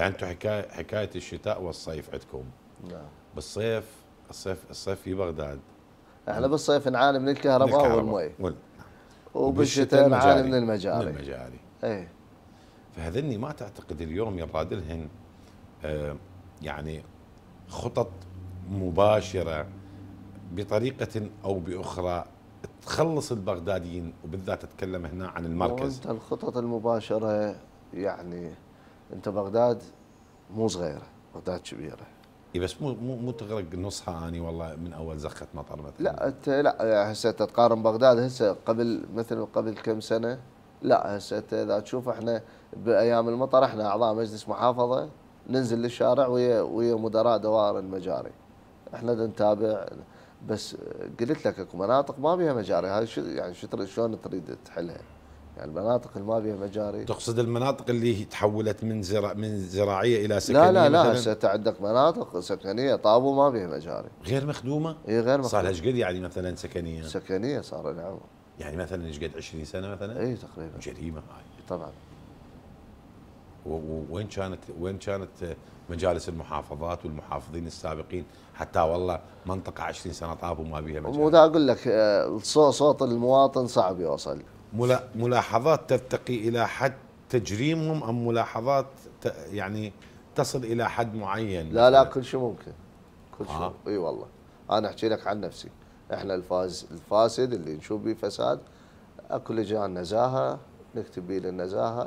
يعني انتم حكايه حكايه الشتاء والصيف عندكم نعم بالصيف الصيف الصيف في بغداد احنا بالصيف نعاني من الكهرباء والمي وال... وبالشتاء نعاني من المجاري من المجاري ايه فهذني ما تعتقد اليوم يراد لهن آه يعني خطط مباشره بطريقه او باخرى تخلص البغداديين وبالذات اتكلم هنا عن المركز وانت الخطط المباشره يعني انت بغداد مو صغيره بغداد كبيره اي بس مو مو مو تغرق نصها اني والله من اول زخه مطر مثلا لا انت لا هسه تقارن بغداد هسه قبل مثل قبل كم سنه لا هسه انت اذا تشوف احنا بايام المطر احنا اعضاء مجلس محافظه ننزل للشارع ويا ويا مدراء دوائر المجاري احنا نتابع بس قلت لك اكو مناطق ما بيها مجاري هاي يعني شو شلون تريد تحلها؟ يعني المناطق اللي ما بها مجاري تقصد المناطق اللي تحولت من زرا من زراعيه الى سكنيه لا لا لا هسه انت عندك مناطق سكنيه طابو ما بها مجاري غير مخدومه؟ اي غير مخدومه صار لها شقد يعني مثلا سكنيه؟ سكنيه صار نعم يعني مثلا ايش قد 20 سنه مثلا؟ اي تقريبا جريمه هاي طبعا وين كانت وين كانت مجالس المحافظات والمحافظين السابقين حتى والله منطقه 20 سنه طافوا ما بيها مجال. مو اقول لك آه، صوت المواطن صعب يوصل ملاحظات ترتقي الى حد تجريمهم ام ملاحظات يعني تصل الى حد معين لا لا كل شيء ممكن كل آه. شيء اي والله انا احكي لك عن نفسي احنا الفاز الفاسد اللي نشوف به فساد اكو لجان نزاهه نكتب به للنزاهه